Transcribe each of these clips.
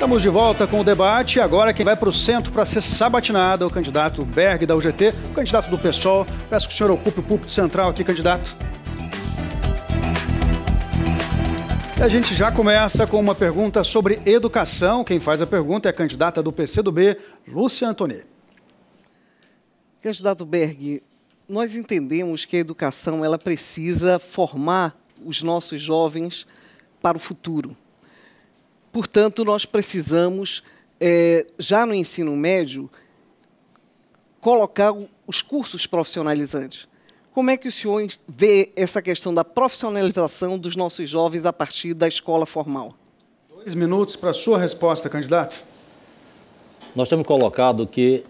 Estamos de volta com o debate. Agora quem vai para o centro para ser sabatinado é o candidato Berg da UGT, o candidato do PSOL. Peço que o senhor ocupe o púlpito central aqui, candidato. E a gente já começa com uma pergunta sobre educação. Quem faz a pergunta é a candidata do PCdoB, Lúcia Antoni. Candidato Berg, nós entendemos que a educação ela precisa formar os nossos jovens para o futuro Portanto, nós precisamos, é, já no ensino médio, colocar os cursos profissionalizantes. Como é que o senhor vê essa questão da profissionalização dos nossos jovens a partir da escola formal? Dois minutos para a sua resposta, candidato. Nós temos colocado que,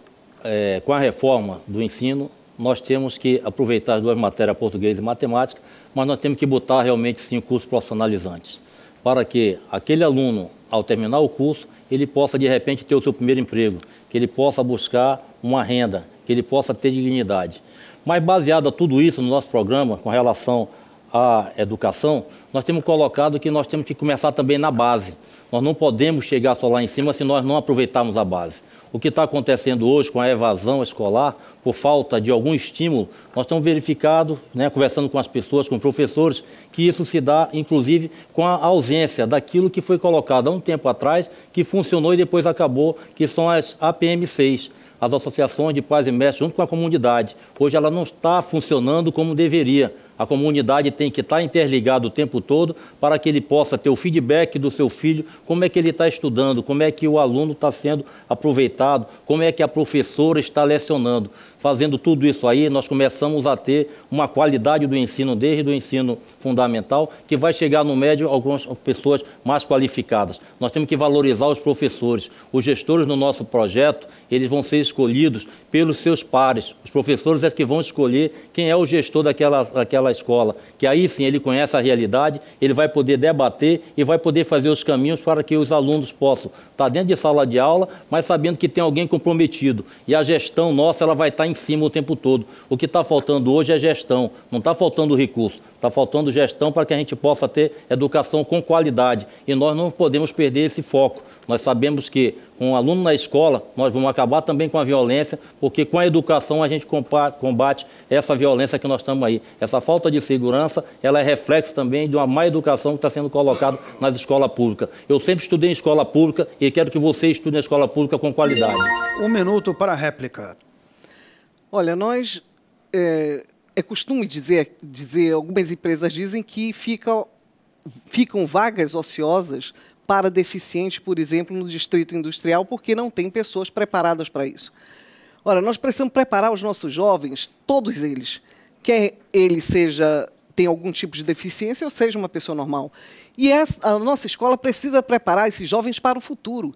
é, com a reforma do ensino, nós temos que aproveitar as duas matérias, português e matemática, mas nós temos que botar realmente, sim, cursos profissionalizantes para que aquele aluno, ao terminar o curso, ele possa de repente ter o seu primeiro emprego, que ele possa buscar uma renda, que ele possa ter dignidade. Mas baseado a tudo isso no nosso programa, com relação à educação, nós temos colocado que nós temos que começar também na base. Nós não podemos chegar só lá em cima se nós não aproveitarmos a base. O que está acontecendo hoje com a evasão escolar, por falta de algum estímulo, nós estamos verificado, né, conversando com as pessoas, com professores, que isso se dá, inclusive, com a ausência daquilo que foi colocado há um tempo atrás, que funcionou e depois acabou, que são as APM6 as associações de pais e mestres junto com a comunidade. Hoje ela não está funcionando como deveria. A comunidade tem que estar interligada o tempo todo para que ele possa ter o feedback do seu filho, como é que ele está estudando, como é que o aluno está sendo aproveitado, como é que a professora está lecionando. Fazendo tudo isso aí, nós começamos a ter uma qualidade do ensino, desde o ensino fundamental, que vai chegar no médio algumas pessoas mais qualificadas. Nós temos que valorizar os professores. Os gestores no nosso projeto, eles vão ser escolhidos pelos seus pares. Os professores é que vão escolher quem é o gestor daquela, daquela escola. Que aí sim ele conhece a realidade, ele vai poder debater e vai poder fazer os caminhos para que os alunos possam estar tá dentro de sala de aula, mas sabendo que tem alguém comprometido. E a gestão nossa ela vai estar tá em cima o tempo todo. O que está faltando hoje é gestão, não está faltando recurso. Está faltando gestão para que a gente possa ter educação com qualidade. E nós não podemos perder esse foco. Nós sabemos que com um aluno na escola, nós vamos acabar também com a violência, porque com a educação a gente combate essa violência que nós estamos aí. Essa falta de segurança, ela é reflexo também de uma má educação que está sendo colocada nas escolas públicas. Eu sempre estudei em escola pública e quero que você estude na escola pública com qualidade. Um minuto para a réplica. Olha, nós é, é costume dizer, dizer, algumas empresas dizem que fica, ficam vagas ociosas para deficientes, por exemplo, no distrito industrial, porque não tem pessoas preparadas para isso. Ora, nós precisamos preparar os nossos jovens, todos eles, quer ele seja tem algum tipo de deficiência ou seja uma pessoa normal. E a nossa escola precisa preparar esses jovens para o futuro.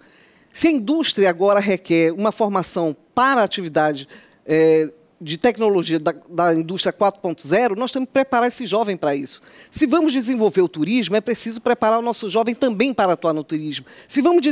Se a indústria agora requer uma formação para a atividade é, de tecnologia da, da indústria 4.0, nós temos que preparar esse jovem para isso. Se vamos desenvolver o turismo, é preciso preparar o nosso jovem também para atuar no turismo. Se vamos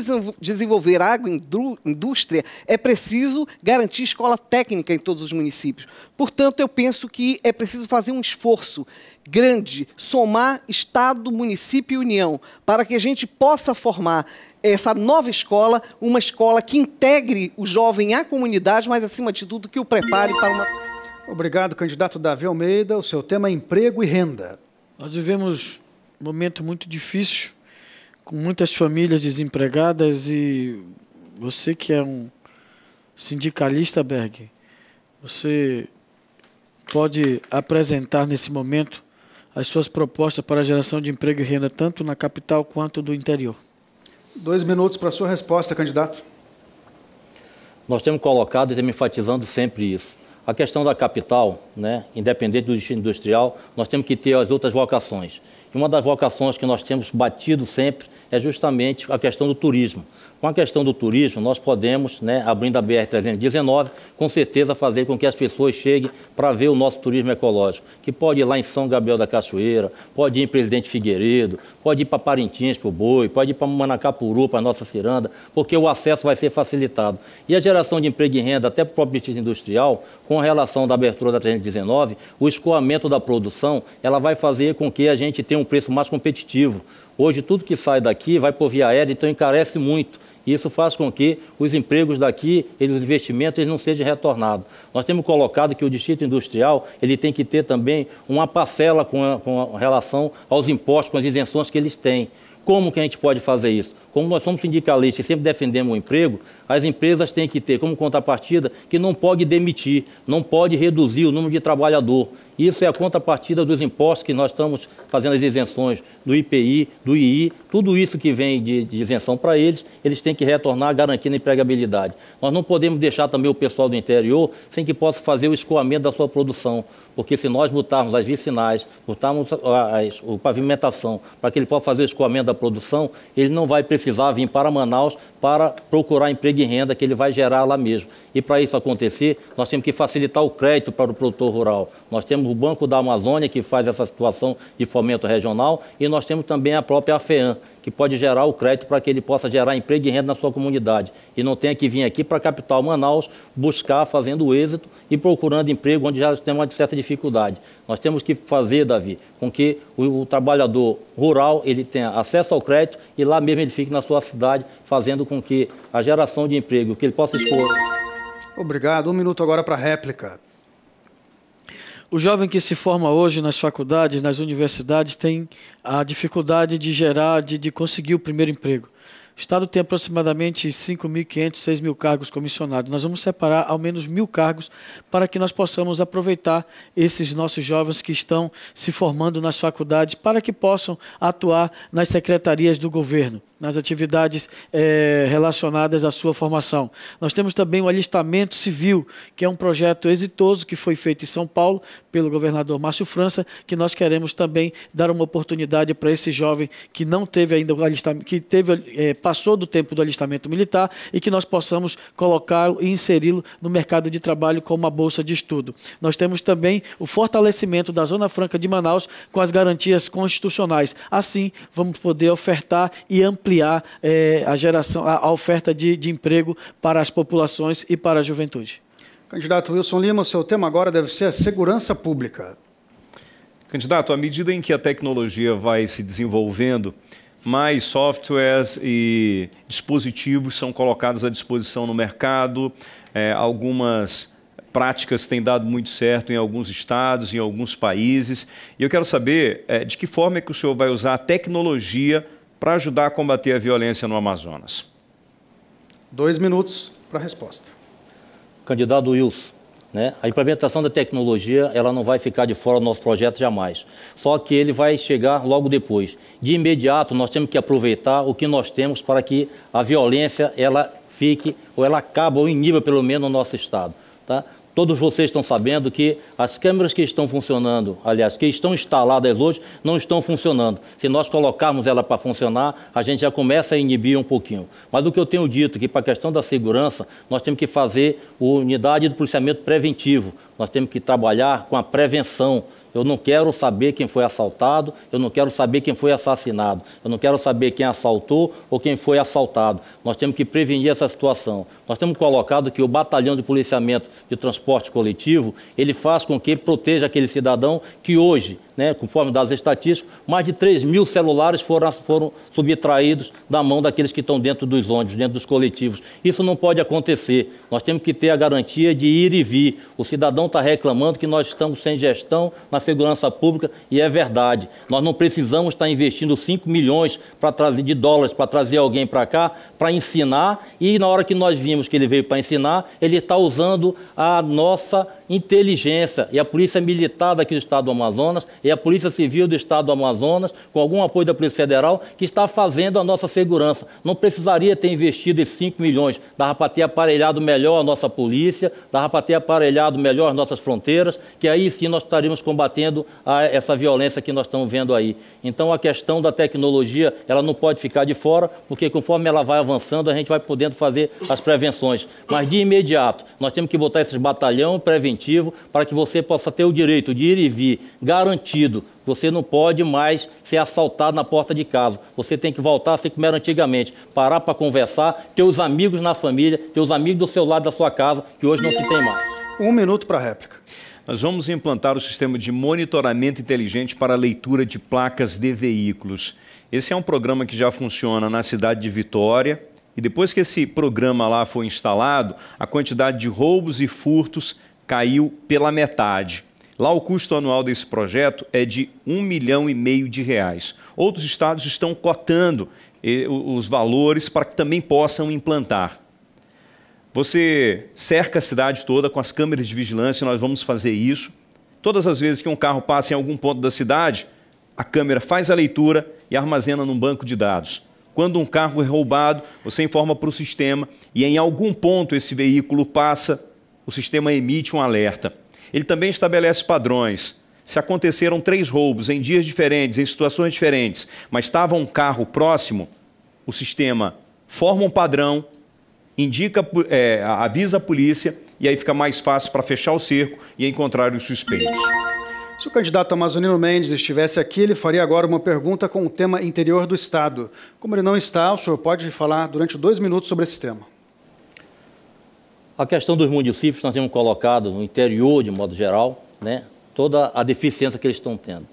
desenvolver a agroindústria, é preciso garantir escola técnica em todos os municípios. Portanto, eu penso que é preciso fazer um esforço grande, somar Estado, município e União, para que a gente possa formar essa nova escola, uma escola que integre o jovem à comunidade, mas acima de tudo que o prepare para uma. Obrigado, candidato Davi Almeida. O seu tema é emprego e renda. Nós vivemos um momento muito difícil, com muitas famílias desempregadas e você que é um sindicalista, Berg, você pode apresentar nesse momento as suas propostas para a geração de emprego e renda tanto na capital quanto do interior. Dois minutos para a sua resposta, candidato. Nós temos colocado e temos enfatizando sempre isso. A questão da capital, né, independente do destino industrial, nós temos que ter as outras vocações. E uma das vocações que nós temos batido sempre é justamente a questão do turismo. Com a questão do turismo, nós podemos, né, abrindo a BR-319, com certeza fazer com que as pessoas cheguem para ver o nosso turismo ecológico, que pode ir lá em São Gabriel da Cachoeira, pode ir em Presidente Figueiredo, pode ir para Parintins, para o Boi, pode ir para Manacapuru, para a nossa Ciranda, porque o acesso vai ser facilitado. E a geração de emprego e renda, até para o próprio distrito industrial, com relação da abertura da 319, o escoamento da produção, ela vai fazer com que a gente tenha um preço mais competitivo. Hoje, tudo que sai daqui vai por via aérea, então encarece muito. E isso faz com que os empregos daqui, eles, os investimentos, eles não sejam retornados. Nós temos colocado que o distrito industrial ele tem que ter também uma parcela com, a, com a relação aos impostos, com as isenções que eles têm. Como que a gente pode fazer isso? como nós somos sindicalistas e sempre defendemos o emprego, as empresas têm que ter como contrapartida que não pode demitir, não pode reduzir o número de trabalhador. Isso é a contrapartida dos impostos que nós estamos fazendo as isenções do IPI, do II, tudo isso que vem de, de isenção para eles, eles têm que retornar garantindo a empregabilidade. Nós não podemos deixar também o pessoal do interior sem que possa fazer o escoamento da sua produção, porque se nós botarmos as vicinais, botarmos a, a, a pavimentação para que ele possa fazer o escoamento da produção, ele não vai precisar precisar vir para Manaus para procurar emprego e renda que ele vai gerar lá mesmo. E para isso acontecer, nós temos que facilitar o crédito para o produtor rural. Nós temos o Banco da Amazônia, que faz essa situação de fomento regional, e nós temos também a própria AFEAM, que pode gerar o crédito para que ele possa gerar emprego e renda na sua comunidade. E não tenha que vir aqui para a capital Manaus buscar fazendo êxito e procurando emprego onde já tem uma certa dificuldade. Nós temos que fazer, Davi, com que o, o, trabalhador rural ele tenha acesso ao crédito e lá mesmo ele fique na sua cidade, fazendo com que a geração de emprego que ele possa expor. Obrigado. Um minuto agora para réplica. O jovem que se forma hoje nas faculdades, nas universidades, tem a dificuldade de gerar, de, de conseguir o primeiro emprego. O Estado tem aproximadamente 5.500, 6.000 cargos comissionados. Nós vamos separar ao menos mil cargos para que nós possamos aproveitar esses nossos jovens que estão se formando nas faculdades para que possam atuar nas secretarias do governo, nas atividades é, relacionadas à sua formação. Nós temos também o alistamento civil, que é um projeto exitoso que foi feito em São Paulo pelo governador Márcio França, que nós queremos também dar uma oportunidade para esse jovem que não teve ainda o alistamento, que teve é, passou do tempo do alistamento militar e que nós possamos colocá-lo e inseri-lo no mercado de trabalho com uma bolsa de estudo. Nós temos também o fortalecimento da Zona Franca de Manaus com as garantias constitucionais. Assim, vamos poder ofertar e ampliar eh, a geração, a, a oferta de, de emprego para as populações e para a juventude. Candidato Wilson Lima, seu tema agora deve ser a segurança pública. Candidato, à medida em que a tecnologia vai se desenvolvendo, mais softwares e dispositivos são colocados à disposição no mercado. É, algumas práticas têm dado muito certo em alguns estados, em alguns países. E eu quero saber é, de que forma é que o senhor vai usar a tecnologia para ajudar a combater a violência no Amazonas. Dois minutos para a resposta. Candidato Wilson, né? A implementação da tecnologia ela não vai ficar de fora do nosso projeto jamais. Só que ele vai chegar logo depois. De imediato, nós temos que aproveitar o que nós temos para que a violência ela fique, ou ela acabe, ou iniba pelo menos no nosso Estado. Tá? Todos vocês estão sabendo que as câmeras que estão funcionando, aliás, que estão instaladas hoje, não estão funcionando. Se nós colocarmos ela para funcionar, a gente já começa a inibir um pouquinho. Mas o que eu tenho dito, que para a questão da segurança, nós temos que fazer unidade do policiamento preventivo, nós temos que trabalhar com a prevenção eu não quero saber quem foi assaltado, eu não quero saber quem foi assassinado, eu não quero saber quem assaltou ou quem foi assaltado. Nós temos que prevenir essa situação. Nós temos colocado que o batalhão de policiamento de transporte coletivo, ele faz com que proteja aquele cidadão que hoje né, conforme dados estatísticos, mais de 3 mil celulares foram, foram subtraídos da mão daqueles que estão dentro dos ônibus, dentro dos coletivos. Isso não pode acontecer. Nós temos que ter a garantia de ir e vir. O cidadão está reclamando que nós estamos sem gestão na segurança pública e é verdade. Nós não precisamos estar tá investindo 5 milhões para trazer de dólares para trazer alguém para cá para ensinar e na hora que nós vimos que ele veio para ensinar, ele está usando a nossa inteligência e a Polícia Militar daqui do Estado do Amazonas e a Polícia Civil do Estado do Amazonas, com algum apoio da Polícia Federal, que está fazendo a nossa segurança. Não precisaria ter investido esses 5 milhões, dava para ter aparelhado melhor a nossa polícia, dava para ter aparelhado melhor as nossas fronteiras, que aí sim nós estaríamos combatendo a, essa violência que nós estamos vendo aí. Então a questão da tecnologia, ela não pode ficar de fora, porque conforme ela vai avançando, a gente vai podendo fazer as prevenções. Mas de imediato, nós temos que botar esses batalhão preventivo para que você possa ter o direito de ir e vir garantido. Você não pode mais ser assaltado na porta de casa. Você tem que voltar a ser como era antigamente. Parar para conversar, ter os amigos na família, ter os amigos do seu lado da sua casa, que hoje não se tem mais. Um minuto para a réplica. Nós vamos implantar o sistema de monitoramento inteligente para a leitura de placas de veículos. Esse é um programa que já funciona na cidade de Vitória, e depois que esse programa lá foi instalado, a quantidade de roubos e furtos caiu pela metade. Lá o custo anual desse projeto é de um milhão e meio de reais. Outros estados estão cotando eh, os valores para que também possam implantar. Você cerca a cidade toda com as câmeras de vigilância, nós vamos fazer isso. Todas as vezes que um carro passa em algum ponto da cidade, a câmera faz a leitura e armazena num banco de dados. Quando um carro é roubado, você informa para o sistema e em algum ponto esse veículo passa o sistema emite um alerta. Ele também estabelece padrões. Se aconteceram três roubos em dias diferentes, em situações diferentes, mas estava um carro próximo, o sistema forma um padrão, indica, é, avisa a polícia e aí fica mais fácil para fechar o cerco e encontrar os suspeitos. Se o candidato Amazonino Mendes estivesse aqui, ele faria agora uma pergunta com o tema interior do Estado. Como ele não está, o senhor pode falar durante dois minutos sobre esse tema. A questão dos municípios, nós temos colocado no interior, de modo geral, né, toda a deficiência que eles estão tendo.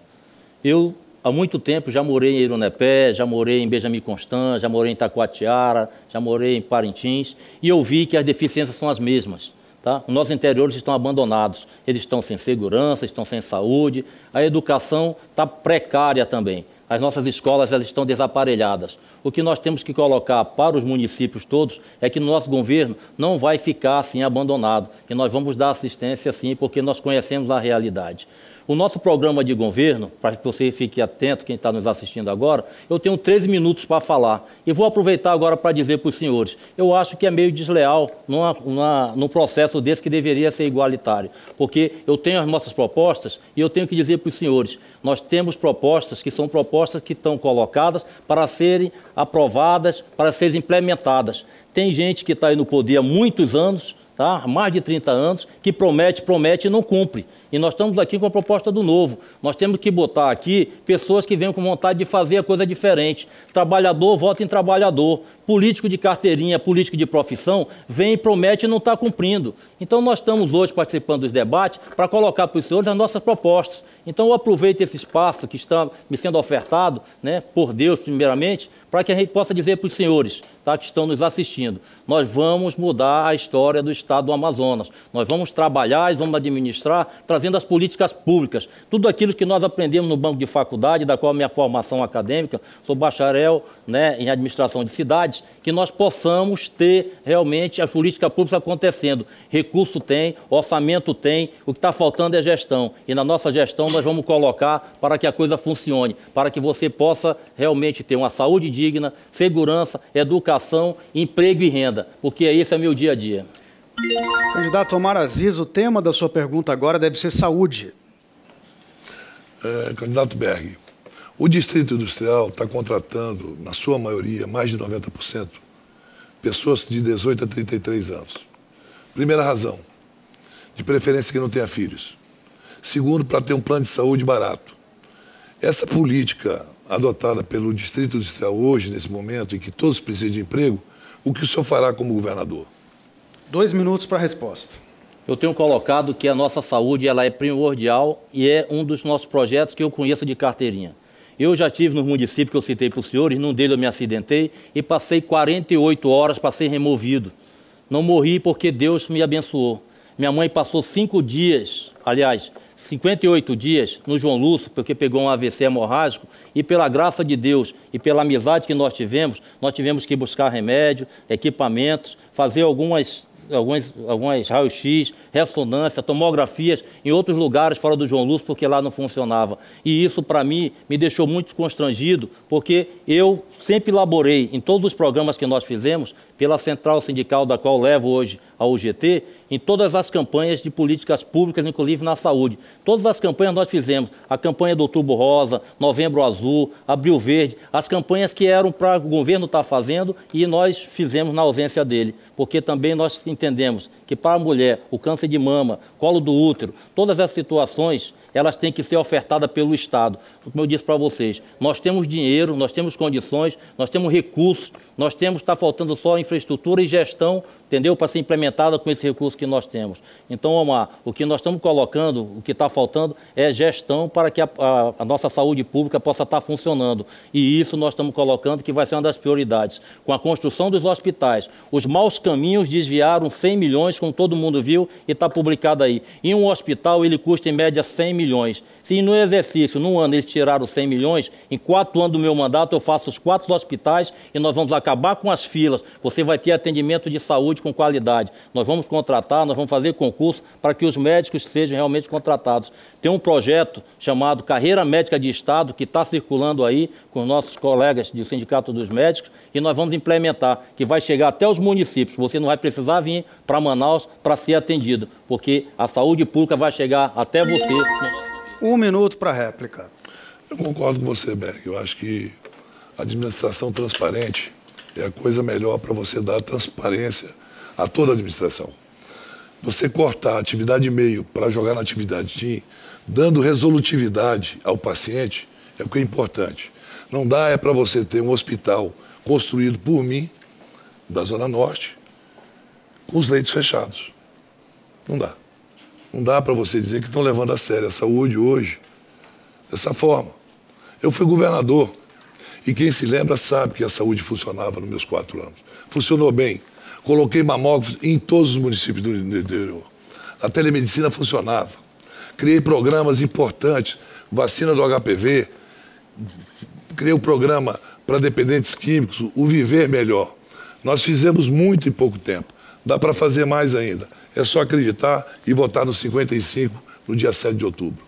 Eu, há muito tempo, já morei em Irunepé, já morei em Benjamin Constant, já morei em Itacoatiara, já morei em Parintins, e eu vi que as deficiências são as mesmas. Tá? Os nossos interiores estão abandonados, eles estão sem segurança, estão sem saúde, a educação está precária também. As nossas escolas elas estão desaparelhadas. O que nós temos que colocar para os municípios todos é que nosso governo não vai ficar assim abandonado, que nós vamos dar assistência sim, porque nós conhecemos a realidade. O nosso programa de governo, para que você fique atento, quem está nos assistindo agora, eu tenho 13 minutos para falar. E vou aproveitar agora para dizer para os senhores: eu acho que é meio desleal numa, numa, num processo desse que deveria ser igualitário. Porque eu tenho as nossas propostas e eu tenho que dizer para os senhores: nós temos propostas que são propostas que estão colocadas para serem aprovadas para serem implementadas. Tem gente que está aí no poder há muitos anos, tá? mais de 30 anos, que promete, promete e não cumpre. E nós estamos aqui com a proposta do novo. Nós temos que botar aqui pessoas que venham com vontade de fazer a coisa diferente. Trabalhador vota em trabalhador. Político de carteirinha, político de profissão, vem e promete e não está cumprindo. Então nós estamos hoje participando dos debates para colocar para os senhores as nossas propostas. Então eu aproveito esse espaço que está me sendo ofertado, né, por Deus primeiramente, para que a gente possa dizer para os senhores tá, que estão nos assistindo, nós vamos mudar a história do Estado do Amazonas. Nós vamos trabalhar, vamos administrar, trazer fazendo as políticas públicas. Tudo aquilo que nós aprendemos no banco de faculdade, da qual a minha formação acadêmica, sou bacharel né, em administração de cidades, que nós possamos ter realmente as políticas públicas acontecendo. Recurso tem, orçamento tem, o que está faltando é gestão. E na nossa gestão nós vamos colocar para que a coisa funcione, para que você possa realmente ter uma saúde digna, segurança, educação, emprego e renda, porque é esse é meu dia a dia. Candidato Omar Aziz, o tema da sua pergunta agora deve ser saúde. É, candidato Berg, o Distrito Industrial está contratando, na sua maioria, mais de 90%, pessoas de 18 a 33 anos. Primeira razão, de preferência que não tenha filhos. Segundo, para ter um plano de saúde barato. Essa política adotada pelo Distrito Industrial hoje, nesse momento, em que todos precisam de emprego, o que o senhor fará como governador? Dois minutos para a resposta. Eu tenho colocado que a nossa saúde ela é primordial e é um dos nossos projetos que eu conheço de carteirinha. Eu já tive no município que eu citei para os senhores, num deles eu me acidentei e passei 48 horas para ser removido. Não morri porque Deus me abençoou. Minha mãe passou cinco dias, aliás, 58 dias no João Lúcio, porque pegou um AVC hemorrágico, e pela graça de Deus e pela amizade que nós tivemos, nós tivemos que buscar remédio, equipamentos, fazer algumas alguns, algumas raio-x, ressonância, tomografias em outros lugares fora do João Lúcio, porque lá não funcionava. E isso, para mim, me deixou muito constrangido, porque eu sempre laborei em todos os programas que nós fizemos, pela central sindical da qual levo hoje a UGT, em todas as campanhas de políticas públicas, inclusive na saúde. Todas as campanhas nós fizemos, a campanha do Tubo Rosa, Novembro Azul, Abril Verde, as campanhas que eram para o governo estar fazendo e nós fizemos na ausência dele, porque também nós entendemos que para a mulher, o câncer de mama, colo do útero, todas essas situações elas têm que ser ofertadas pelo Estado. Como eu disse para vocês, nós temos dinheiro, nós temos condições, nós temos recursos, nós temos, está faltando só infraestrutura e gestão entendeu? Para ser implementada com esse recurso que nós temos. Então, Omar, o que nós estamos colocando, o que está faltando é gestão para que a, a, a, nossa saúde pública possa estar funcionando. E isso nós estamos colocando que vai ser uma das prioridades. Com a construção dos hospitais, os maus caminhos desviaram 100 milhões, como todo mundo viu, e está publicado aí. E um hospital, ele custa em média 100 milhões. Se no exercício, num ano, eles tiraram 100 milhões, em quatro anos do meu mandato eu faço os quatro hospitais e nós vamos acabar com as filas. Você vai ter atendimento de saúde saúde com qualidade. Nós vamos contratar, nós vamos fazer concurso para que os médicos sejam realmente contratados. Tem um projeto chamado Carreira Médica de Estado que está circulando aí com nossos colegas do Sindicato dos Médicos e nós vamos implementar, que vai chegar até os municípios. Você não vai precisar vir para Manaus para ser atendido, porque a saúde pública vai chegar até você. Um minuto para réplica. Eu concordo com você, Berg. Eu acho que a administração transparente é a coisa melhor para você dar transparência a toda a administração. Você cortar a atividade meio para jogar na atividade TIM, dando resolutividade ao paciente, é o que é importante. Não dá é para você ter um hospital construído por mim, da Zona Norte, com os leitos fechados. Não dá. Não dá para você dizer que estão levando a sério a saúde hoje dessa forma. Eu fui governador e quem se lembra sabe que a saúde funcionava nos meus quatro anos. Funcionou bem. Coloquei mamógrafos em todos os municípios do interior. A telemedicina funcionava. Criei programas importantes, vacina do HPV, criei o um programa para dependentes químicos, o Viver Melhor. Nós fizemos muito em pouco tempo. Dá para fazer mais ainda. É só acreditar e votar no 55 no dia 7 de outubro.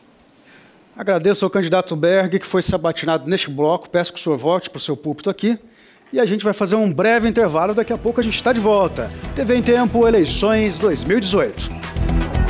Agradeço ao candidato Berg, que foi sabatinado neste bloco. Peço que o senhor volte para o seu púlpito aqui. E a gente vai fazer um breve intervalo, daqui a pouco a gente está de volta. TV em Tempo, eleições 2018.